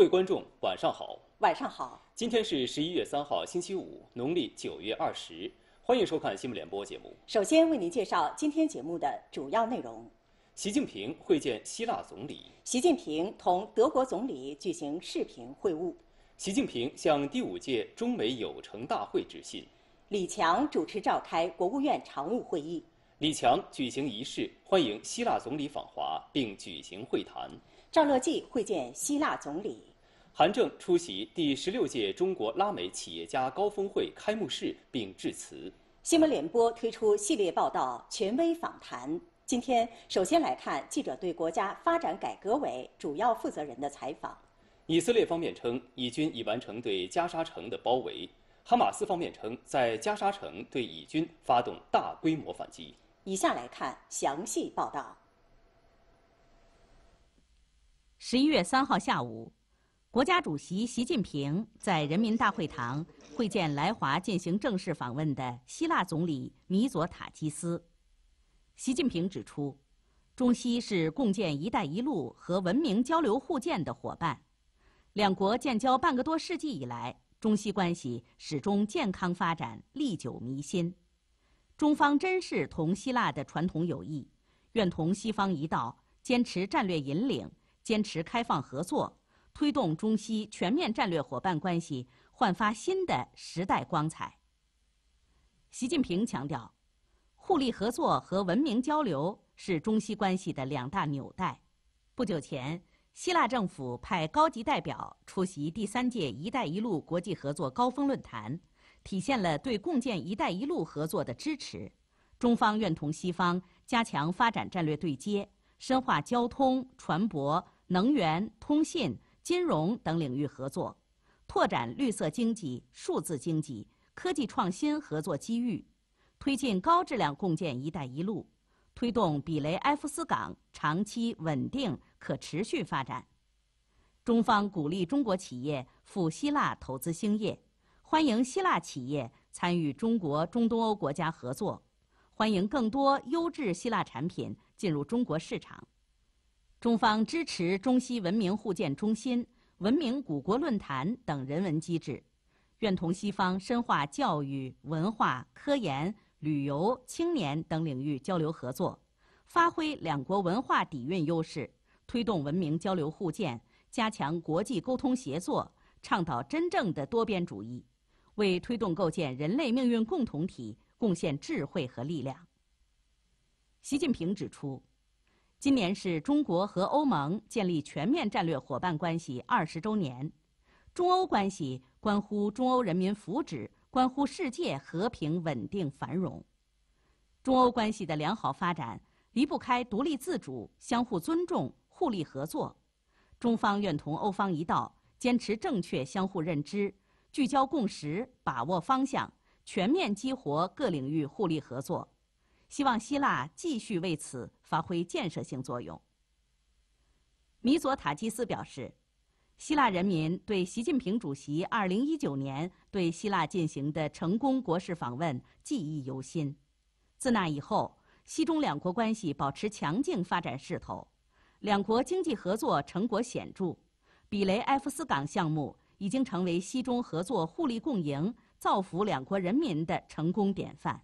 各位观众，晚上好。晚上好。今天是十一月三号，星期五，农历九月二十。欢迎收看新闻联播节目。首先为您介绍今天节目的主要内容：习近平会见希腊总理；习近平同德国总理举行视频会晤；习近平向第五届中美友城大会致信；李强主持召开国务院常务会议；李强举行仪式欢迎希腊总理访华并举行会谈；赵乐际会见希腊总理。韩正出席第十六届中国拉美企业家高峰会开幕式并致辞。新闻联播推出系列报道《权威访谈》，今天首先来看记者对国家发展改革委主要负责人的采访。以色列方面称，以军已完成对加沙城的包围；哈马斯方面称，在加沙城对以军发动大规模反击。以下来看详细报道。十一月三号下午。国家主席习近平在人民大会堂会见来华进行正式访问的希腊总理米佐塔基斯。习近平指出，中西是共建“一带一路”和文明交流互鉴的伙伴。两国建交半个多世纪以来，中西关系始终健康发展，历久弥新。中方珍视同希腊的传统友谊，愿同西方一道，坚持战略引领，坚持开放合作。推动中西全面战略伙伴关系焕发新的时代光彩。习近平强调，互利合作和文明交流是中西关系的两大纽带。不久前，希腊政府派高级代表出席第三届“一带一路”国际合作高峰论坛，体现了对共建“一带一路”合作的支持。中方愿同西方加强发展战略对接，深化交通、船舶、能源、通信。金融等领域合作，拓展绿色经济、数字经济、科技创新合作机遇，推进高质量共建“一带一路”，推动比雷埃夫斯港长期稳定可持续发展。中方鼓励中国企业赴希腊投资兴业，欢迎希腊企业参与中国中东欧国家合作，欢迎更多优质希腊产品进入中国市场。中方支持中西文明互鉴中心、文明古国论坛等人文机制，愿同西方深化教育、文化、科研、旅游、青年等领域交流合作，发挥两国文化底蕴优势，推动文明交流互鉴，加强国际沟通协作，倡导真正的多边主义，为推动构建人类命运共同体贡献智慧和力量。习近平指出。今年是中国和欧盟建立全面战略伙伴关系二十周年，中欧关系关乎中欧人民福祉，关乎世界和平稳定繁荣。中欧关系的良好发展离不开独立自主、相互尊重、互利合作。中方愿同欧方一道，坚持正确相互认知，聚焦共识，把握方向，全面激活各领域互利合作。希望希腊继续为此发挥建设性作用。米佐塔基斯表示，希腊人民对习近平主席2019年对希腊进行的成功国事访问记忆犹新。自那以后，西中两国关系保持强劲发展势头，两国经济合作成果显著，比雷埃夫斯港项目已经成为西中合作互利共赢、造福两国人民的成功典范。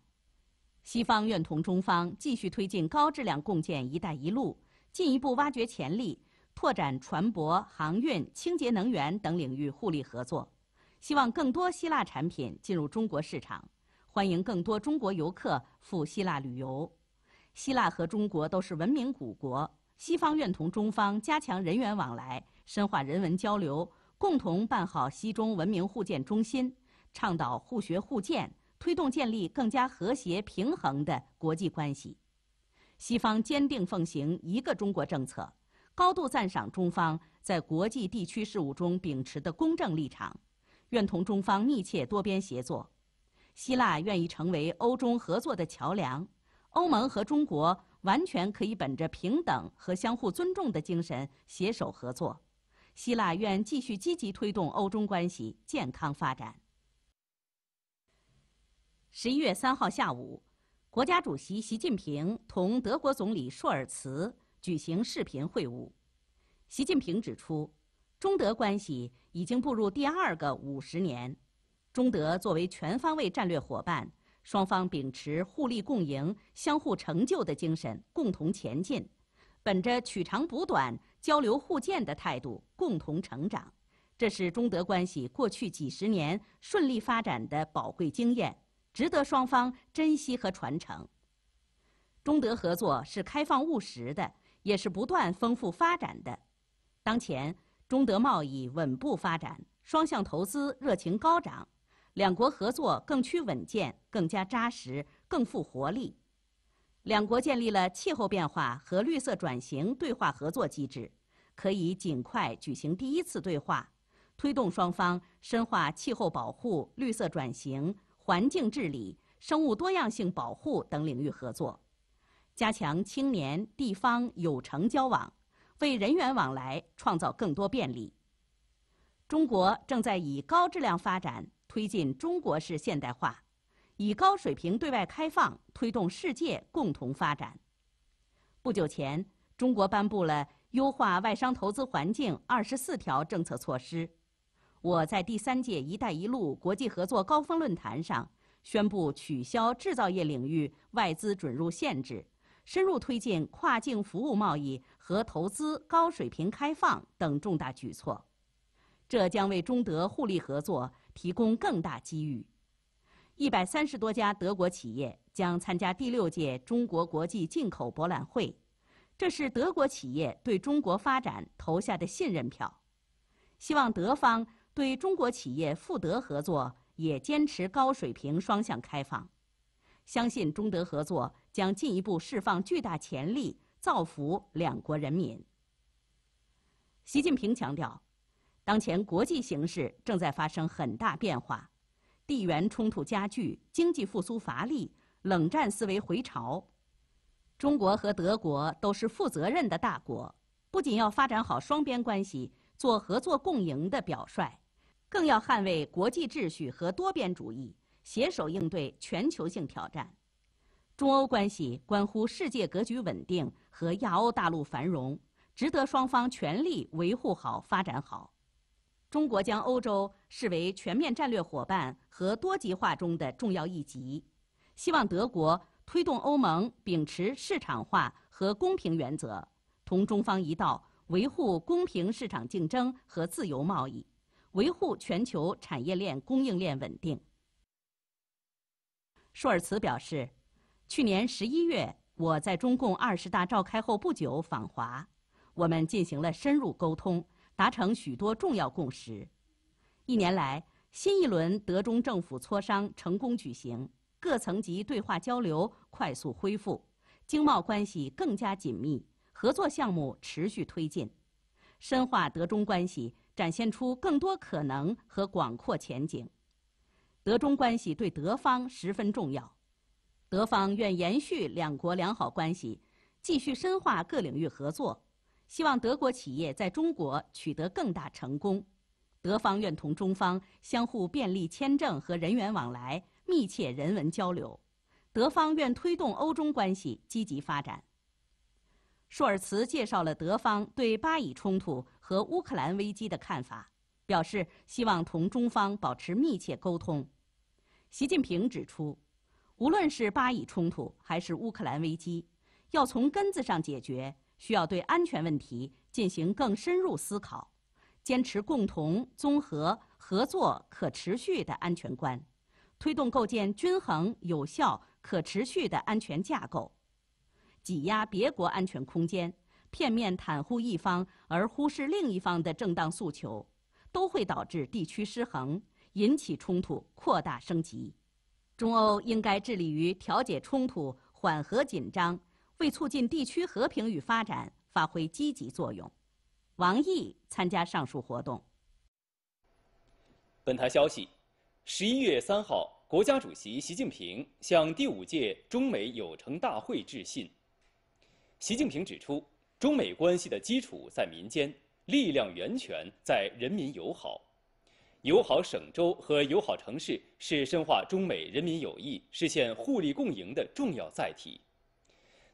西方愿同中方继续推进高质量共建“一带一路”，进一步挖掘潜力，拓展船舶航运、清洁能源等领域互利合作。希望更多希腊产品进入中国市场，欢迎更多中国游客赴希腊旅游。希腊和中国都是文明古国，西方愿同中方加强人员往来，深化人文交流，共同办好西中文明互鉴中心，倡导互学互鉴。推动建立更加和谐平衡的国际关系。西方坚定奉行一个中国政策，高度赞赏中方在国际地区事务中秉持的公正立场，愿同中方密切多边协作。希腊愿意成为欧中合作的桥梁。欧盟和中国完全可以本着平等和相互尊重的精神携手合作。希腊愿继续积极推动欧中关系健康发展。十一月三号下午，国家主席习近平同德国总理朔尔茨举行视频会晤。习近平指出，中德关系已经步入第二个五十年。中德作为全方位战略伙伴，双方秉持互利共赢、相互成就的精神共同前进，本着取长补短、交流互鉴的态度共同成长，这是中德关系过去几十年顺利发展的宝贵经验。值得双方珍惜和传承。中德合作是开放务实的，也是不断丰富发展的。当前，中德贸易稳步发展，双向投资热情高涨，两国合作更趋稳健、更加扎实、更富活力。两国建立了气候变化和绿色转型对话合作机制，可以尽快举行第一次对话，推动双方深化气候保护、绿色转型。环境治理、生物多样性保护等领域合作，加强青年、地方、友城交往，为人员往来创造更多便利。中国正在以高质量发展推进中国式现代化，以高水平对外开放推动世界共同发展。不久前，中国颁布了优化外商投资环境二十四条政策措施。我在第三届“一带一路”国际合作高峰论坛上宣布取消制造业领域外资准入限制，深入推进跨境服务贸易和投资高水平开放等重大举措，这将为中德互利合作提供更大机遇。一百三十多家德国企业将参加第六届中国国际进口博览会，这是德国企业对中国发展投下的信任票。希望德方。对中国企业富德合作也坚持高水平双向开放，相信中德合作将进一步释放巨大潜力，造福两国人民。习近平强调，当前国际形势正在发生很大变化，地缘冲突加剧，经济复苏乏力，冷战思维回潮。中国和德国都是负责任的大国，不仅要发展好双边关系，做合作共赢的表率。更要捍卫国际秩序和多边主义，携手应对全球性挑战。中欧关系关乎世界格局稳定和亚欧大陆繁荣，值得双方全力维护好、发展好。中国将欧洲视为全面战略伙伴和多极化中的重要一极，希望德国推动欧盟秉持市场化和公平原则，同中方一道维护公平市场竞争和自由贸易。维护全球产业链供应链稳定。舒尔茨表示，去年十一月我在中共二十大召开后不久访华，我们进行了深入沟通，达成许多重要共识。一年来，新一轮德中政府磋商成功举行，各层级对话交流快速恢复，经贸关系更加紧密，合作项目持续推进，深化德中关系。展现出更多可能和广阔前景。德中关系对德方十分重要，德方愿延续两国良好关系，继续深化各领域合作，希望德国企业在中国取得更大成功。德方愿同中方相互便利签证和人员往来，密切人文交流。德方愿推动欧中关系积极发展。舒尔茨介绍了德方对巴以冲突。和乌克兰危机的看法，表示希望同中方保持密切沟通。习近平指出，无论是巴以冲突还是乌克兰危机，要从根子上解决，需要对安全问题进行更深入思考，坚持共同、综合、合作、可持续的安全观，推动构建均衡、有效、可持续的安全架构，挤压别国安全空间。片面袒护一方而忽视另一方的正当诉求，都会导致地区失衡，引起冲突，扩大升级。中欧应该致力于调解冲突，缓和紧张，为促进地区和平与发展发挥积极作用。王毅参加上述活动。本台消息：十一月三号，国家主席习近平向第五届中美友城大会致信。习近平指出。中美关系的基础在民间，力量源泉在人民友好。友好省州和友好城市是深化中美人民友谊、实现互利共赢的重要载体。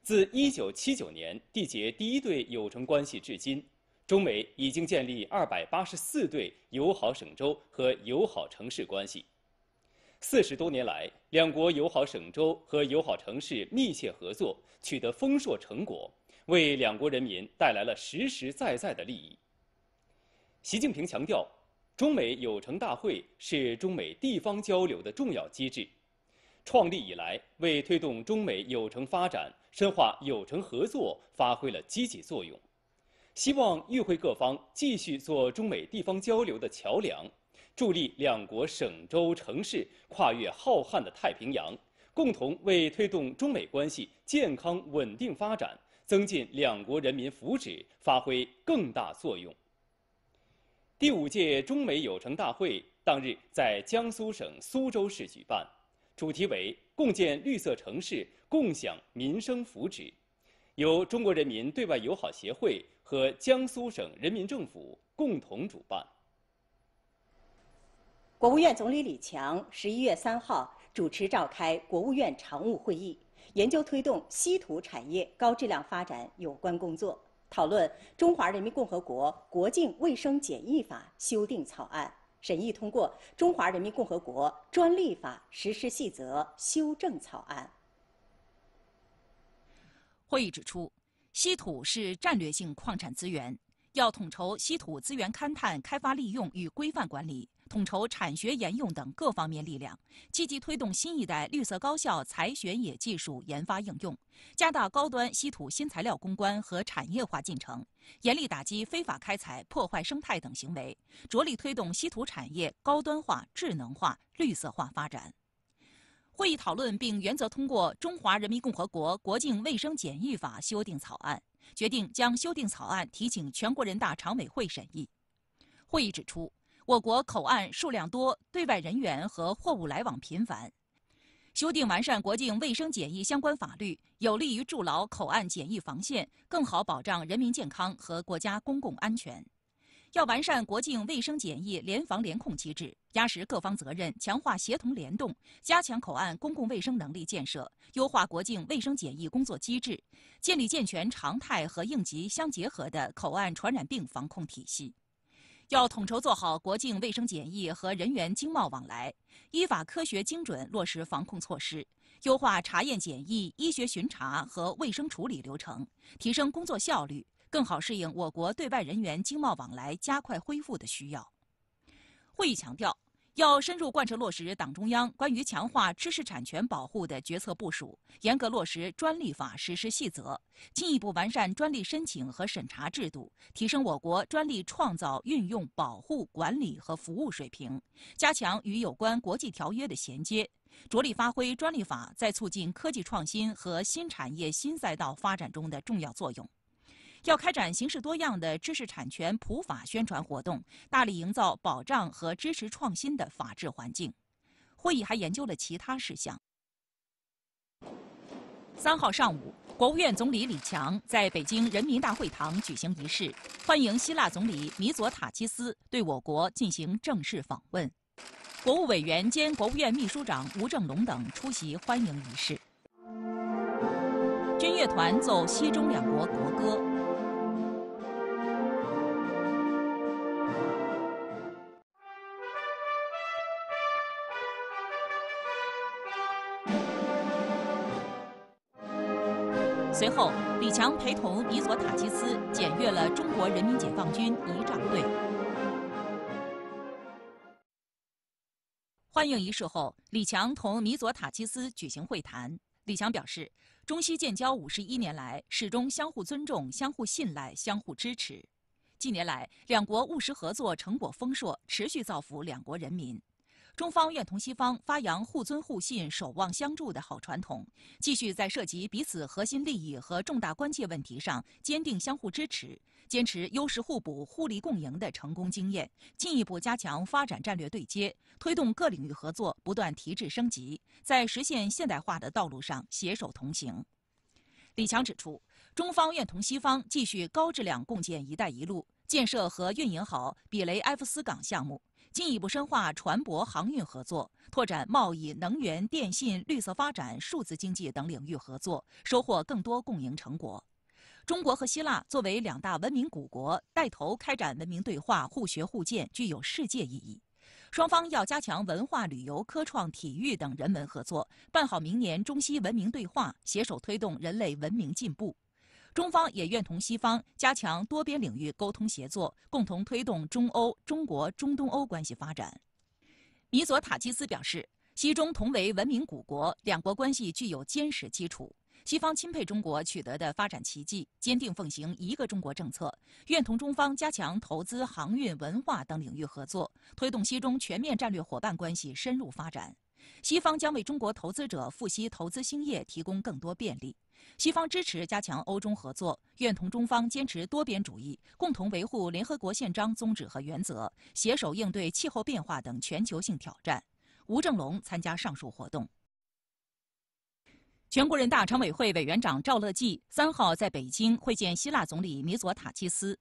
自1979年缔结第一对友城关系至今，中美已经建立284对友好省州和友好城市关系。四十多年来，两国友好省州和友好城市密切合作，取得丰硕成果。为两国人民带来了实实在在的利益。习近平强调，中美友城大会是中美地方交流的重要机制，创立以来为推动中美友城发展、深化友城合作发挥了积极作用。希望与会各方继续做中美地方交流的桥梁，助力两国省州城市跨越浩瀚的太平洋，共同为推动中美关系健康稳定发展。增进两国人民福祉发挥更大作用。第五届中美友城大会当日在江苏省苏州市举办，主题为共建绿色城市共享民生福祉，由中国人民对外友好协会和江苏省人民政府共同主办。国务院总理李强十一月三号主持召开国务院常务会议。研究推动稀土产业高质量发展有关工作，讨论《中华人民共和国国境卫生检疫法》修订草案，审议通过《中华人民共和国专利法实施细则》修正草案。会议指出，稀土是战略性矿产资源，要统筹稀土资源勘探、开发利用与规范管理。统筹产学研用等各方面力量，积极推动新一代绿色高效采选冶技术研发应用，加大高端稀土新材料攻关和产业化进程，严厉打击非法开采、破坏生态等行为，着力推动稀土产业高端化、智能化、绿色化发展。会议讨论并原则通过《中华人民共和国国境卫生检疫法》修订草案，决定将修订草案提请全国人大常委会审议。会议指出。我国口岸数量多，对外人员和货物来往频繁。修订完善国境卫生检疫相关法律，有利于筑牢口岸检疫防线，更好保障人民健康和国家公共安全。要完善国境卫生检疫联防联控机制，压实各方责任，强化协同联动，加强口岸公共卫生能力建设，优化国境卫生检疫工作机制，建立健全常态和应急相结合的口岸传染病防控体系。要统筹做好国境卫生检疫和人员经贸往来，依法科学精准落实防控措施，优化查验检疫、医学巡查和卫生处理流程，提升工作效率，更好适应我国对外人员经贸往来加快恢复的需要。会议强调。要深入贯彻落实党中央关于强化知识产权保护的决策部署，严格落实专利法实施细则，进一步完善专利申请和审查制度，提升我国专利创造、运用、保护、管理和服务水平，加强与有关国际条约的衔接，着力发挥专利法在促进科技创新和新产业、新赛道发展中的重要作用。要开展形式多样的知识产权普法宣传活动，大力营造保障和支持创新的法治环境。会议还研究了其他事项。三号上午，国务院总理李强在北京人民大会堂举行仪式，欢迎希腊总理米佐塔基斯对我国进行正式访问。国务委员兼国务院秘书长吴正龙等出席欢迎仪式。军乐团奏西中两国国歌。随后，李强陪同米佐塔基斯检阅了中国人民解放军仪仗队。欢迎仪式后，李强同米佐塔基斯举行会谈。李强表示，中西建交五十一年来，始终相互尊重、相互信赖、相互支持。近年来，两国务实合作成果丰硕，持续造福两国人民。中方愿同西方发扬互尊互信、守望相助的好传统，继续在涉及彼此核心利益和重大关切问题上坚定相互支持，坚持优势互补、互利共赢的成功经验，进一步加强发展战略对接，推动各领域合作不断提质升级，在实现现代化的道路上携手同行。李强指出，中方愿同西方继续高质量共建“一带一路”，建设和运营好比雷埃夫斯港项目。进一步深化船舶航运合作，拓展贸易、能源、电信、绿色发展、数字经济等领域合作，收获更多共赢成果。中国和希腊作为两大文明古国，带头开展文明对话、互学互鉴，具有世界意义。双方要加强文化旅游、科创、体育等人文合作，办好明年中西文明对话，携手推动人类文明进步。中方也愿同西方加强多边领域沟通协作，共同推动中欧、中国中东欧关系发展。米佐塔基斯表示，西中同为文明古国，两国关系具有坚实基础。西方钦佩中国取得的发展奇迹，坚定奉行一个中国政策，愿同中方加强投资、航运、文化等领域合作，推动西中全面战略伙伴关系深入发展。西方将为中国投资者赴西投资兴业提供更多便利。西方支持加强欧中合作，愿同中方坚持多边主义，共同维护联合国宪章宗旨和原则，携手应对气候变化等全球性挑战。吴正龙参加上述活动。全国人大常委会委员长赵乐际三号在北京会见希腊总理米佐塔基斯。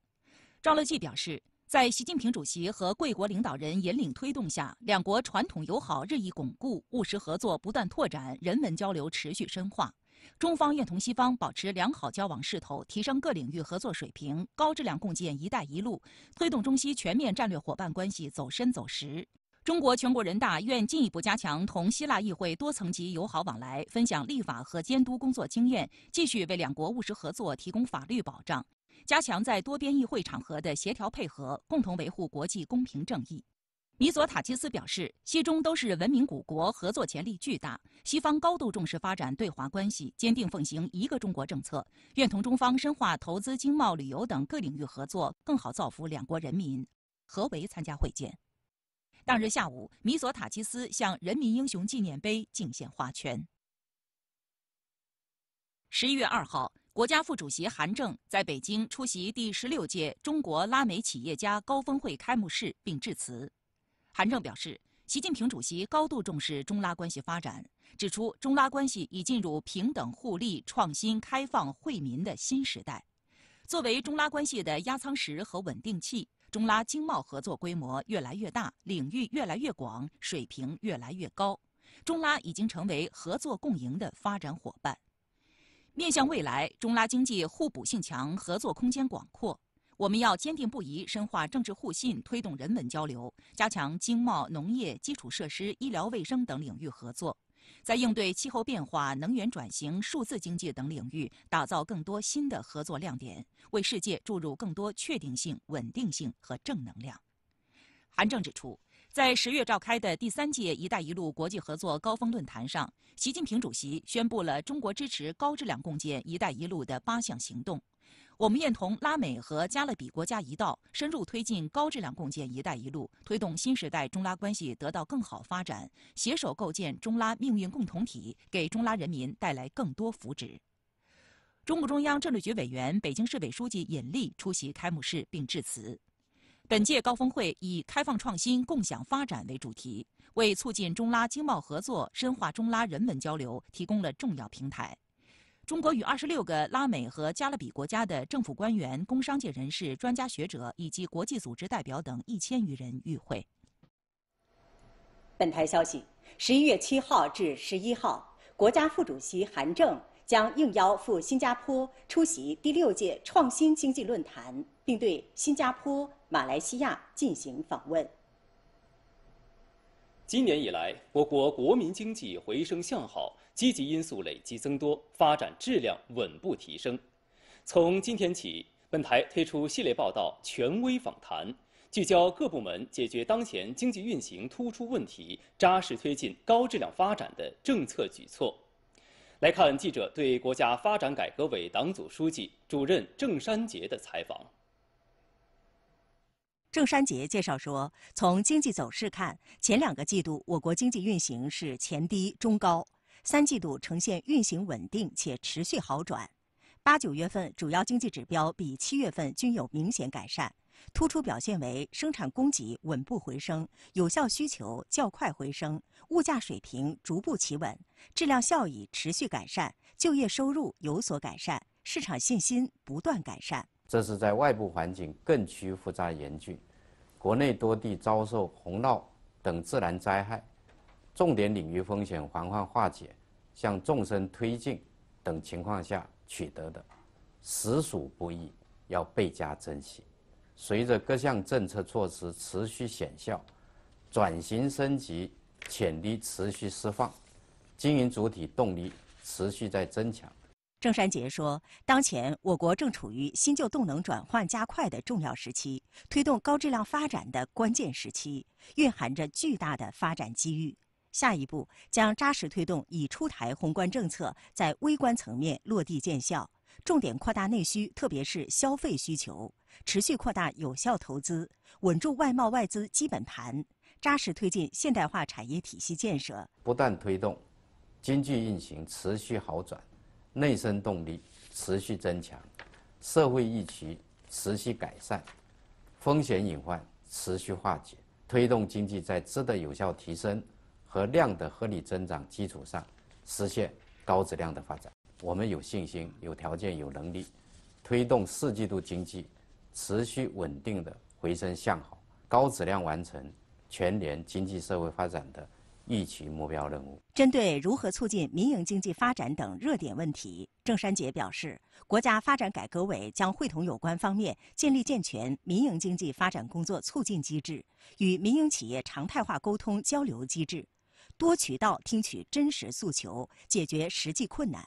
赵乐际表示。在习近平主席和贵国领导人引领推动下，两国传统友好日益巩固，务实合作不断拓展，人文交流持续深化。中方愿同西方保持良好交往势头，提升各领域合作水平，高质量共建“一带一路”，推动中西全面战略伙伴关系走深走实。中国全国人大愿进一步加强同希腊议会多层级友好往来，分享立法和监督工作经验，继续为两国务实合作提供法律保障。加强在多边议会场合的协调配合，共同维护国际公平正义。米佐塔基斯表示，西中都是文明古国，合作潜力巨大。西方高度重视发展对华关系，坚定奉行一个中国政策，愿同中方深化投资、经贸、旅游等各领域合作，更好造福两国人民。何为参加会见？当日下午，米佐塔基斯向人民英雄纪念碑敬献花圈。十一月二号。国家副主席韩正在北京出席第十六届中国拉美企业家高峰会开幕式并致辞。韩正表示，习近平主席高度重视中拉关系发展，指出中拉关系已进入平等互利、创新开放、惠民的新时代。作为中拉关系的压舱石和稳定器，中拉经贸合作规模越来越大，领域越来越广，水平越来越高，中拉已经成为合作共赢的发展伙伴。面向未来，中拉经济互补性强，合作空间广阔。我们要坚定不移深化政治互信，推动人文交流，加强经贸、农业、基础设施、医疗卫生等领域合作，在应对气候变化、能源转型、数字经济等领域打造更多新的合作亮点，为世界注入更多确定性、稳定性和正能量。韩正指出。在十月召开的第三届“一带一路”国际合作高峰论坛上，习近平主席宣布了中国支持高质量共建“一带一路”的八项行动。我们愿同拉美和加勒比国家一道，深入推进高质量共建“一带一路”，推动新时代中拉关系得到更好发展，携手构建中拉命运共同体，给中拉人民带来更多福祉。中共中央政治局委员、北京市委书记尹力出席开幕式并致辞。本届高峰会以开放创新、共享发展为主题，为促进中拉经贸合作、深化中拉人文交流提供了重要平台。中国与二十六个拉美和加勒比国家的政府官员、工商界人士、专家学者以及国际组织代表等一千余人与会。本台消息：十一月七号至十一号，国家副主席韩正。将应邀赴新加坡出席第六届创新经济论坛，并对新加坡、马来西亚进行访问。今年以来，我国国民经济回升向好，积极因素累积增多，发展质量稳步提升。从今天起，本台推出系列报道《权威访谈》，聚焦各部门解决当前经济运行突出问题，扎实推进高质量发展的政策举措。来看记者对国家发展改革委党组书记、主任郑山杰的采访。郑山杰介绍说，从经济走势看，前两个季度我国经济运行是前低中高，三季度呈现运行稳定且持续好转，八九月份主要经济指标比七月份均有明显改善。突出表现为生产供给稳步回升，有效需求较快回升，物价水平逐步企稳，质量效益持续改善，就业收入有所改善，市场信心不断改善。这是在外部环境更趋复杂严峻，国内多地遭受洪涝等自然灾害，重点领域风险防范化解向纵深推进等情况下取得的，实属不易，要倍加珍惜。随着各项政策措施持续显效，转型升级潜力持续释放，经营主体动力持续在增强。郑山杰说：“当前我国正处于新旧动能转换加快的重要时期，推动高质量发展的关键时期，蕴含着巨大的发展机遇。下一步将扎实推动已出台宏观政策在微观层面落地见效。”重点扩大内需，特别是消费需求，持续扩大有效投资，稳住外贸外资基本盘，扎实推进现代化产业体系建设，不断推动经济运行持续好转，内生动力持续增强，社会预期持续改善，风险隐患持续化解，推动经济在质的有效提升和量的合理增长基础上，实现高质量的发展。我们有信心、有条件、有能力，推动四季度经济持续稳定的回升向好，高质量完成全年经济社会发展的预期目标任务。针对如何促进民营经济发展等热点问题，郑山杰表示，国家发展改革委将会同有关方面建立健全民营经济发展工作促进机制与民营企业常态化沟通交流机制，多渠道听取真实诉求，解决实际困难。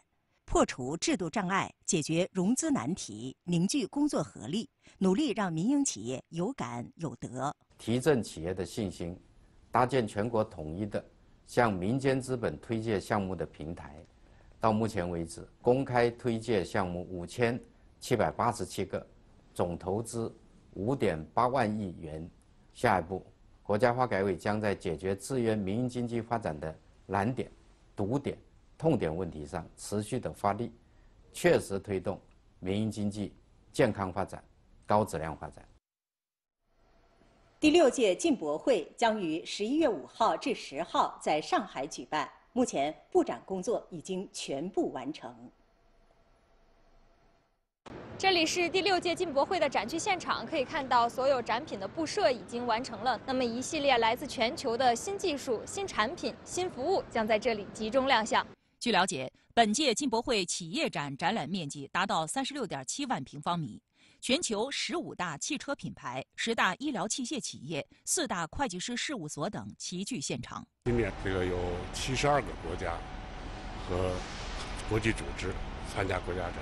破除制度障碍，解决融资难题，凝聚工作合力，努力让民营企业有感有得，提振企业的信心，搭建全国统一的向民间资本推介项目的平台。到目前为止，公开推介项目五千七百八十七个，总投资五点八万亿元。下一步，国家发改委将在解决制约民营经济发展的难点、堵点。痛点问题上持续的发力，确实推动民营经济健康发展、高质量发展。第六届进博会将于十一月五号至十号在上海举办，目前布展工作已经全部完成。这里是第六届进博会的展区现场，可以看到所有展品的布设已经完成了。那么，一系列来自全球的新技术、新产品、新服务将在这里集中亮相。据了解，本届进博会企业展展览面积达到三十六点七万平方米，全球十五大汽车品牌、十大医疗器械企业、四大会计师事务所等齐聚现场。今年这个有七十二个国家和国际组织参加国家展、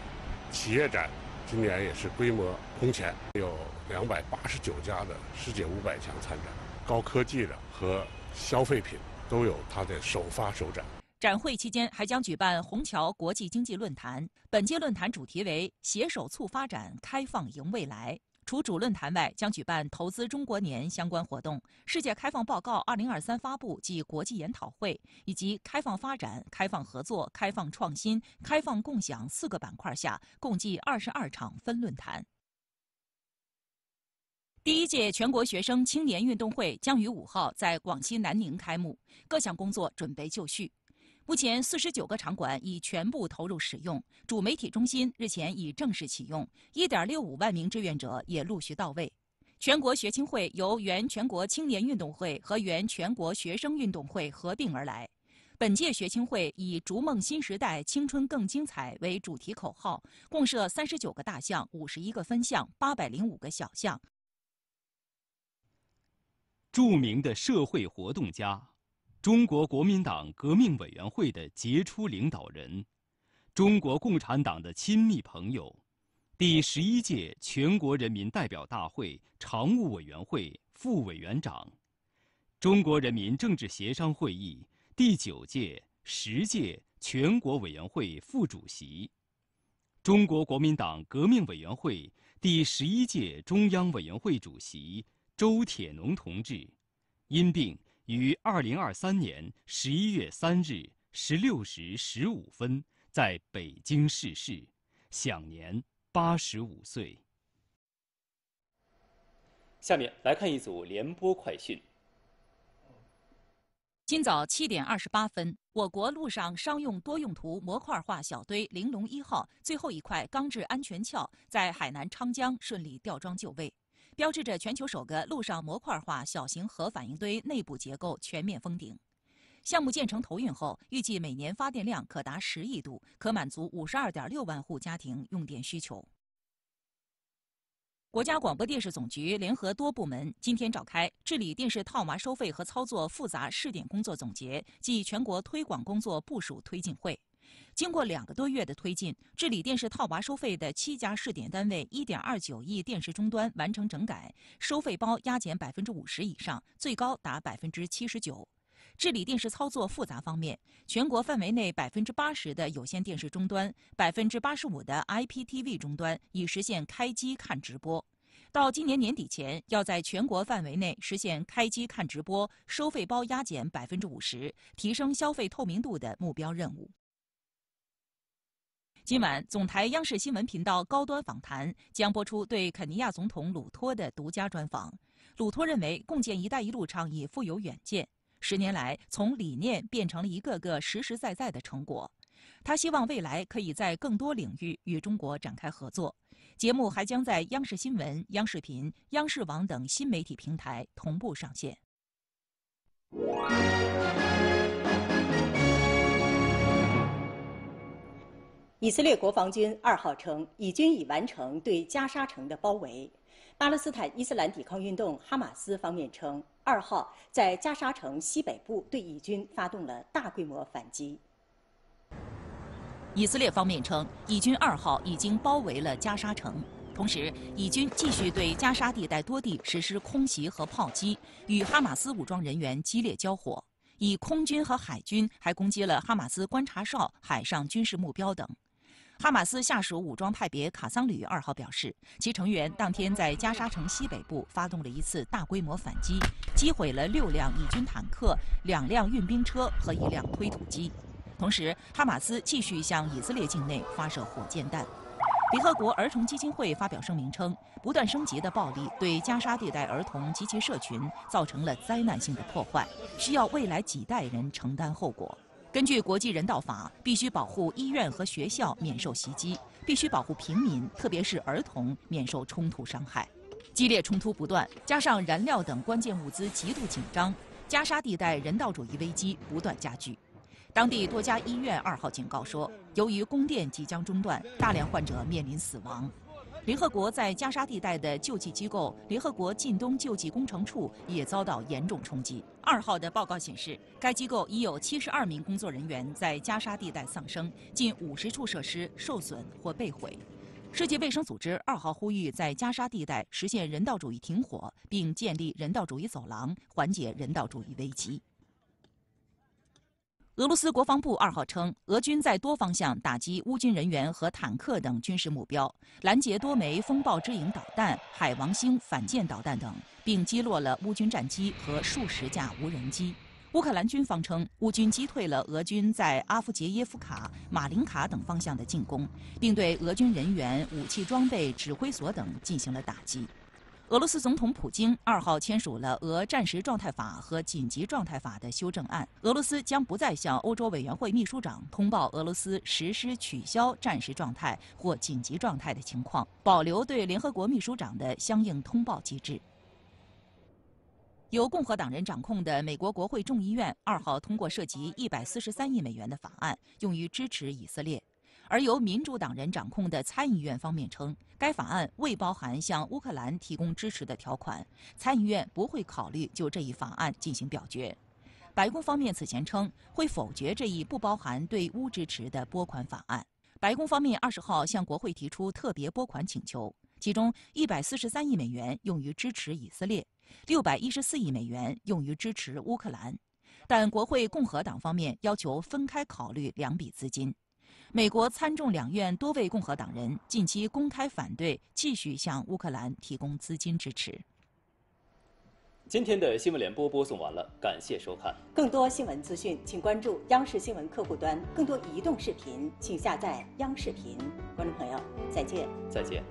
企业展，今年也是规模空前，有两百八十九家的世界五百强参展，高科技的和消费品都有它的首发首展。展会期间还将举办虹桥国际经济论坛，本届论坛主题为“携手促发展，开放迎未来”。除主论坛外，将举办“投资中国年”相关活动、世界开放报告二零二三发布及国际研讨会，以及开放发展、开放合作、开放创新、开放共享四个板块下共计二十二场分论坛。第一届全国学生青年运动会将于五号在广西南宁开幕，各项工作准备就绪。目前，四十九个场馆已全部投入使用，主媒体中心日前已正式启用，一点六五万名志愿者也陆续到位。全国学青会由原全国青年运动会和原全国学生运动会合并而来。本届学青会以“逐梦新时代，青春更精彩”为主题口号，共设三十九个大项、五十一个分项、八百零五个小项。著名的社会活动家。中国国民党革命委员会的杰出领导人，中国共产党的亲密朋友，第十一届全国人民代表大会常务委员会副委员长，中国人民政治协商会议第九届、十届全国委员会副主席，中国国民党革命委员会第十一届中央委员会主席周铁农同志，因病。于二零二三年十一月三日十六时十五分在北京逝世，享年八十五岁。下面来看一组联播快讯。今早七点二十八分，我国陆上商用多用途模块化小堆“玲珑一号”最后一块钢制安全壳在海南昌江顺利吊装就位。标志着全球首个陆上模块化小型核反应堆内部结构全面封顶。项目建成投运后，预计每年发电量可达十亿度，可满足五十二点六万户家庭用电需求。国家广播电视总局联合多部门今天召开治理电视套娃收费和操作复杂试点工作总结暨全国推广工作部署推进会。经过两个多月的推进，治理电视套娃收费的七家试点单位，1.29亿电视终端完成整改，收费包压减50%以上，最高达79%。治理电视操作复杂方面，全国范围内80%的有线电视终端，85%的 IPTV 终端已实现开机看直播。到今年年底前，要在全国范围内实现开机看直播，收费包压减50%，提升消费透明度的目标任务。今晚，总台央视新闻频道高端访谈将播出对肯尼亚总统鲁托的独家专访。鲁托认为，共建“一带一路”倡议富有远见，十年来从理念变成了一个个实实在在的成果。他希望未来可以在更多领域与中国展开合作。节目还将在央视新闻、央视频、央视网等新媒体平台同步上线。以色列国防军二号称，以军已完成对加沙城的包围。巴勒斯坦伊斯兰抵抗运动哈马斯方面称，二号在加沙城西北部对以军发动了大规模反击。以色列方面称，以军二号已经包围了加沙城，同时，以军继续对加沙地带多地实施空袭和炮击，与哈马斯武装人员激烈交火。以空军和海军还攻击了哈马斯观察哨、海上军事目标等。哈马斯下属武装派别卡桑旅二号表示，其成员当天在加沙城西北部发动了一次大规模反击，击毁了六辆以军坦克、两辆运兵车和一辆推土机。同时，哈马斯继续向以色列境内发射火箭弹。联合国儿童基金会发表声明称，不断升级的暴力对加沙地带儿童及其社群造成了灾难性的破坏，需要未来几代人承担后果。根据国际人道法，必须保护医院和学校免受袭击，必须保护平民，特别是儿童免受冲突伤害。激烈冲突不断，加上燃料等关键物资极度紧张，加沙地带人道主义危机不断加剧。当地多家医院二号警告说，由于供电即将中断，大量患者面临死亡。联合国在加沙地带的救济机构——联合国近东救济工程处也遭到严重冲击。二号的报告显示，该机构已有七十二名工作人员在加沙地带丧生，近五十处设施受损或被毁。世界卫生组织二号呼吁在加沙地带实现人道主义停火，并建立人道主义走廊，缓解人道主义危机。俄罗斯国防部二号称，俄军在多方向打击乌军人员和坦克等军事目标，拦截多枚风暴之影导弹、海王星反舰导弹等，并击落了乌军战机和数十架无人机。乌克兰军方称，乌军击退了俄军在阿夫杰耶夫卡、马林卡等方向的进攻，并对俄军人员、武器装备、指挥所等进行了打击。俄罗斯总统普京二号签署了《俄战时状态法》和《紧急状态法》的修正案。俄罗斯将不再向欧洲委员会秘书长通报俄罗斯实施取消战时状态或紧急状态的情况，保留对联合国秘书长的相应通报机制。由共和党人掌控的美国国会众议院二号通过涉及一百四十三亿美元的法案，用于支持以色列。而由民主党人掌控的参议院方面称，该法案未包含向乌克兰提供支持的条款，参议院不会考虑就这一法案进行表决。白宫方面此前称会否决这一不包含对乌支持的拨款法案。白宫方面二十号向国会提出特别拨款请求，其中一百四十三亿美元用于支持以色列，六百一十四亿美元用于支持乌克兰，但国会共和党方面要求分开考虑两笔资金。美国参众两院多位共和党人近期公开反对继续向乌克兰提供资金支持。今天的新闻联播播送完了，感谢收看。更多新闻资讯，请关注央视新闻客户端；更多移动视频，请下载央视频。观众朋友，再见。再见。